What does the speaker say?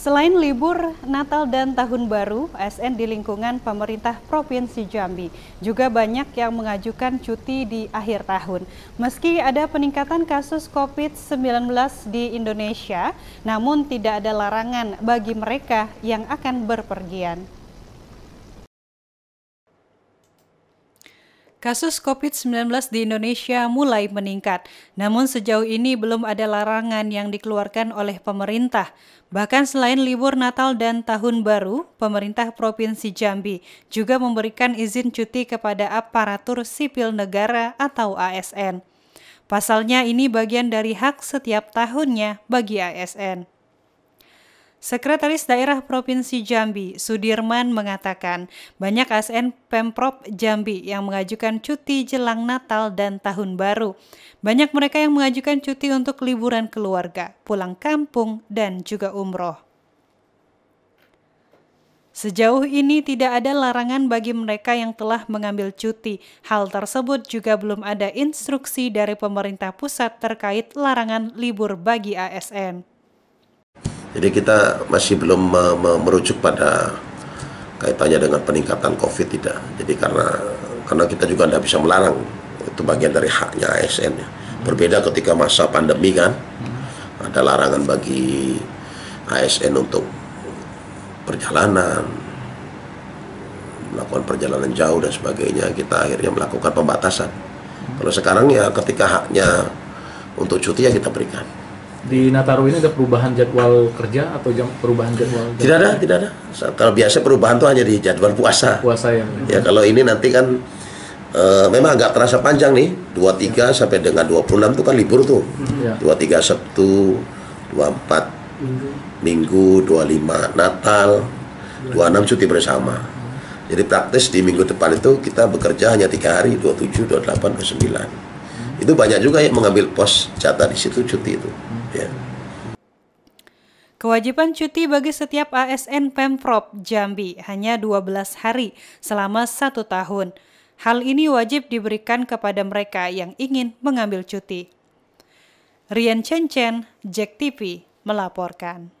Selain libur Natal dan Tahun Baru, ASN di lingkungan pemerintah Provinsi Jambi juga banyak yang mengajukan cuti di akhir tahun. Meski ada peningkatan kasus COVID-19 di Indonesia, namun tidak ada larangan bagi mereka yang akan berpergian. Kasus COVID-19 di Indonesia mulai meningkat, namun sejauh ini belum ada larangan yang dikeluarkan oleh pemerintah. Bahkan selain libur Natal dan Tahun Baru, pemerintah Provinsi Jambi juga memberikan izin cuti kepada aparatur sipil negara atau ASN. Pasalnya ini bagian dari hak setiap tahunnya bagi ASN. Sekretaris Daerah Provinsi Jambi, Sudirman mengatakan, banyak ASN Pemprov Jambi yang mengajukan cuti jelang Natal dan Tahun Baru. Banyak mereka yang mengajukan cuti untuk liburan keluarga, pulang kampung, dan juga umroh. Sejauh ini tidak ada larangan bagi mereka yang telah mengambil cuti. Hal tersebut juga belum ada instruksi dari pemerintah pusat terkait larangan libur bagi ASN. Jadi kita masih belum merujuk pada kaitannya dengan peningkatan COVID tidak. Jadi karena karena kita juga tidak bisa melarang itu bagian dari haknya ASN ya. Berbeda ketika masa pandemi kan ada larangan bagi ASN untuk perjalanan melakukan perjalanan jauh dan sebagainya kita akhirnya melakukan pembatasan kalau sekarang ya ketika haknya untuk cuti ya kita berikan di Nataru ini ada perubahan jadwal kerja atau jam perubahan jadwal? Kerja? Tidak ada, tidak ada. Kalau biasa perubahan itu hanya di jadwal puasa. Puasa ya. Ya kalau ini nanti kan e, memang agak terasa panjang nih, 23 tiga sampai dengan 26 itu kan libur tuh. Hmm. 23 ya. Sabtu, 24 Minggu, Minggu 25 Natal, 26 cuti bersama. Jadi praktis di minggu depan itu kita bekerja hanya tiga hari, 27, 28, 29. Itu banyak juga yang mengambil pos jatah di situ cuti itu. Ya. Kewajiban cuti bagi setiap ASN Pemprov Jambi hanya 12 hari selama satu tahun. Hal ini wajib diberikan kepada mereka yang ingin mengambil cuti. Rian Chen Chen, Jack TV, melaporkan.